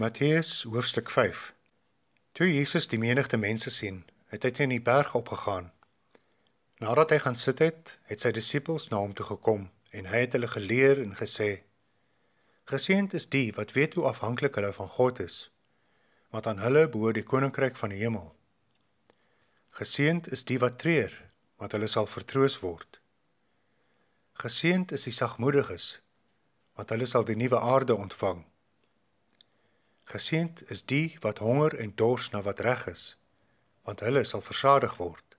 Matteus hoofstuk 5 Toe Jesus die menigte mense sien, het hy teen die berg opgegaan. Nadat hy gaan sit het, het sy disippels na hom toe gekom en hy het hulle geleer en gesê: Geseend is die wat weet hoe afhanklik hulle van God is, want aan hulle behoort die koninkryk van die hemel. Geseend is die wat treur, want hulle sal vertroos word. Geseend is die sagmoediges, want hulle sal die nuwe aarde ontvang. Geseend is die wat honger en dors na wat reg is, want hulle sal versadig word.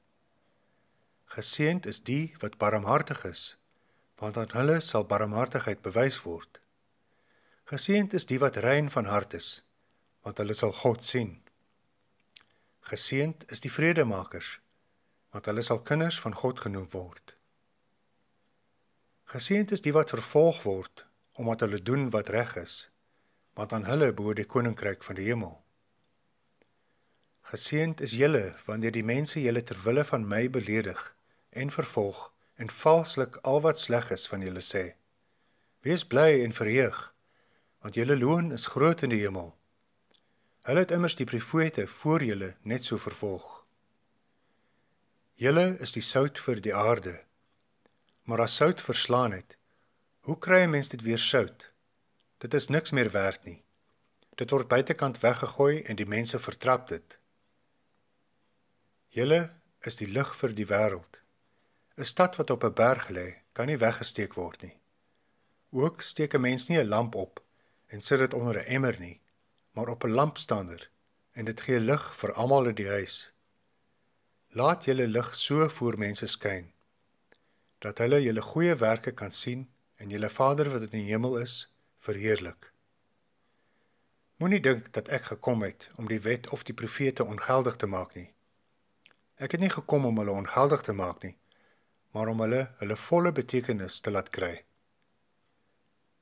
Geseend is die wat barmhartig is, want aan hulle sal barmhartigheid bewys word. Geseend is die wat rein van hart is, want hulle sal God sien. Geseend is die vredemakers, want hulle sal kinders van God genoem word. Geseend is die wat vervolg word omdat hulle doen wat reg is want aan hulle behoort die koninkryk van die hemel. Geseend is julle wanneer die mense julle ter wille van my beledig en vervolg en valslik al wat sleg is van julle sê. Wees bly en verheug, want julle loon is groot in die hemel. Hulle het immers die profete voor julle net so vervolg. Julle is die sout vir die aarde. Maar as sout verslaan het, hoe kry 'n mens dit weer sout? Dit is niks meer werd nie. Dit word buitekant weggegooi en die mense vertrap dit. Julle is die lig vir die wêreld. 'n Stad wat op 'n berg lê, kan nie weggesteek word nie. Ook steek 'n mens nie 'n lamp op en sit dit onder 'n emmer nie, maar op 'n lampstander en dit gee lig vir almal in die huis. Laat julle lig so voor mense skyn dat hulle julle goeie werke kan sien en julle Vader wat in die hemel is, verheerlik. Moenie dink dat ek gekom het om die wet of die profete ongeldig te maak nie. Ek het nie gekom om hulle ongeldig te maak nie, maar om hulle hulle volle betekenis te laat kry.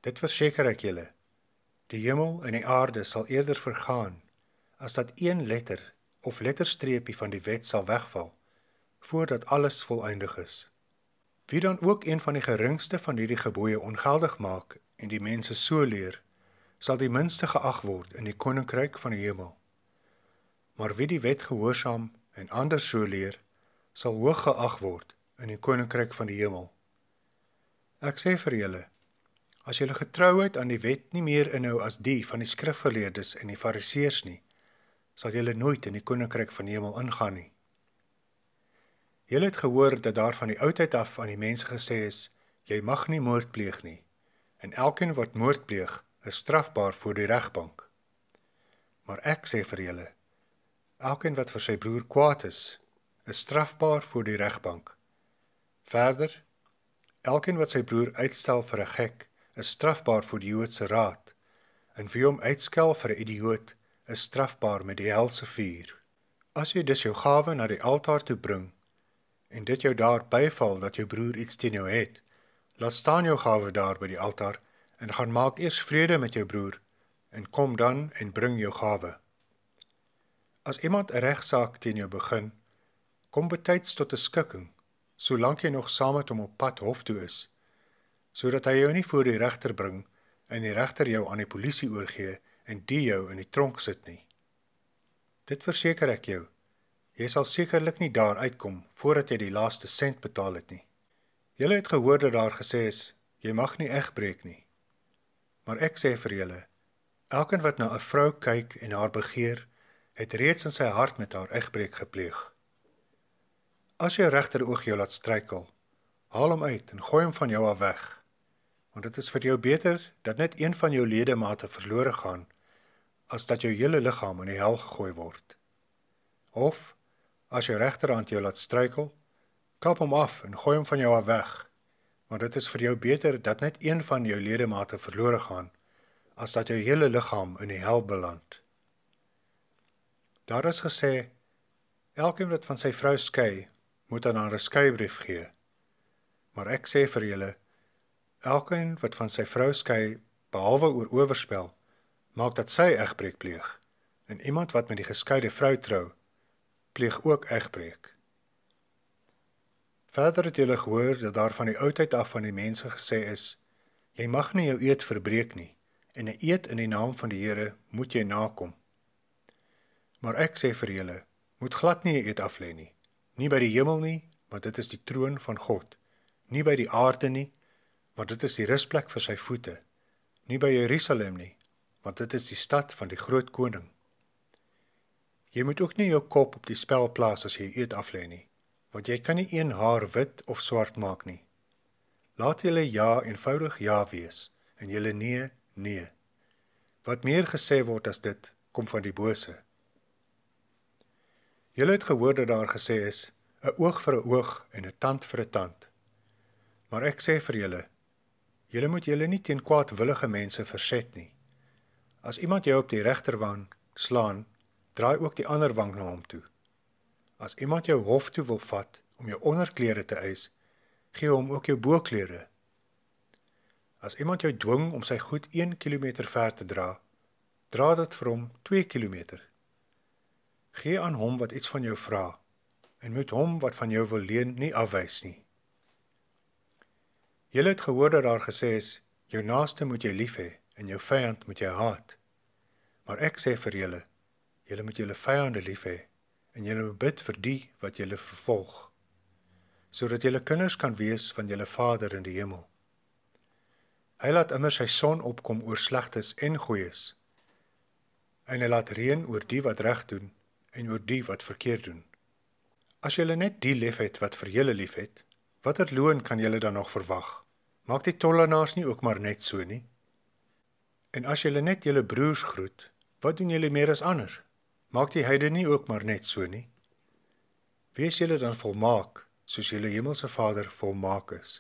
Dit verseker ek julle, die hemel en die aarde sal eerder vergaan as dat een letter of letterstreepie van die wet sal wegval voordat alles volëindig is. Wie dan ook een van die geringste van hierdie gebooie ongeldig maak en die mense so leer, sal die minste geag word in die koninkryk van die hemel. Maar wie die wet gehoorsaam en ander so leer, sal hoog geag word in die koninkryk van die hemel. Ek sê vir julle, as julle getrouheid aan die wet nie meer inhou as die van die skrifgeleerdes en die fariseërs nie, sal julle nooit in die koninkryk van die hemel ingaan nie. Julle het gehoor dat daar van die oudheid af aan die mense gesê is: Jy mag nie moord pleeg nie en elkeen wat moord pleeg, is strafbaar voor die regbank. Maar ek sê vir julle, elkeen wat vir sy broer kwaad is, is strafbaar voor die regbank. Verder, elkeen wat sy broer uitstel vir 'n gek, is strafbaar voor die Joodse Raad, en wie hom uitskel vir 'n idioot, is strafbaar met die helse vuur. As jy dus jou gawe na die altaar toe bring, en dit jou daar byval dat jou broer iets teen jou het, Laat staan jou gawe daar by die altaar en gaan maak eers vrede met jou broer en kom dan en bring jou gawe. As iemand 'n regsaak teen jou begin, kom betyds tot 'n skikking, solank jy nog saam met hom op pad hof toe is, sodat hy jou nie voor die regter bring en die regter jou aan die polisie oorgee en die jou in die tronk sit nie. Dit verseker ek jou, jy sal sekerlik nie daar uitkom voordat jy die laaste sent betaal het nie. Julle het gehoor dat daar gesê is jy mag nie eeg breek nie. Maar ek sê vir julle, elkeen wat na 'n vrou kyk en haar begeer, het reeds in sy hart met haar eeg breek gepleeg. As jou regter oog jou laat struikel, haal hom uit en gooi hom van jou af weg. Want dit is vir jou beter dat net een van jou ledemate verlore gaan as dat jou hele liggaam in die hel gegooi word. Of as jou regterhand jou laat struikel, Kap hom af en gooi hom van jou af weg. Want dit is vir jou beter dat net een van jou ledemate verlore gaan as dat jou hele liggaam in die hel beland. Daar is gesê elkeen wat van sy vrou skei, moet aan haar 'n skeibrief gee. Maar ek sê vir julle, elkeen wat van sy vrou skei behalwe oor owerspel, maak dat sy egbreek pleeg. En iemand wat met die geskeide vrou trou, pleeg ook egbreek. Verder het hulle gehoor dat daar van die oudheid af van die mense gesê is: Jy mag nie jou eed verbreek nie, en 'n eed in die naam van die Here moet jy nakom. Maar ek sê vir julle, moet glad nie 'n eed aflê nie, nie by die hemel nie, want dit is die troon van God, nie by die aarde nie, want dit is die rusplek vir sy voete, nie by Jerusalem nie, want dit is die stad van die groot koning. Jy moet ook nie jou kop op die spel plaas as jy eed aflê nie want jy kan nie een haar wit of swart maak nie. Laat julle ja eenvoudig ja wees en julle nee nee. Wat meer gesê word as dit kom van die bose. Julle het gehoor dat daar gesê is 'n oog vir 'n oog en 'n tand vir 'n tand. Maar ek sê vir julle, julle moet julle nie teen kwaadwillige mense verset nie. As iemand jou op die regterwang slaan, draai ook die ander wang na hom toe. As iemand jou hof toe wil vat om jou onderklere te eis, gee hom ook jou boklere. As iemand jou dwing om sy goed 1 km ver te dra, dra dit vir hom 2 km. Gee aan hom wat iets van jou vra en moet hom wat van jou wil leen nie afwys nie. Jy het gehoor dat daar gesê is: Jou naaste moet jy lief hê en jou vyand moet jy haat. Maar ek sê vir julle, julle moet julle vyande lief hê en julle bid vir die wat julle vervolg sodat julle kinders kan wees van julle Vader in die hemel. Hy laat immer sy son opkom oor slegtes en goeies en hy laat reën oor die wat reg doen en oor die wat verkeerd doen. As julle net die lief het wat vir julle lief het, watter loon kan julle dan nog verwag? Maak die tollenaars nie ook maar net so nie? En as julle net julle broers groet, wat doen julle meer as anders? maak die heidene ook maar net so nie. Wees julle dan volmaak, soos julle hemelse Vader volmaak is.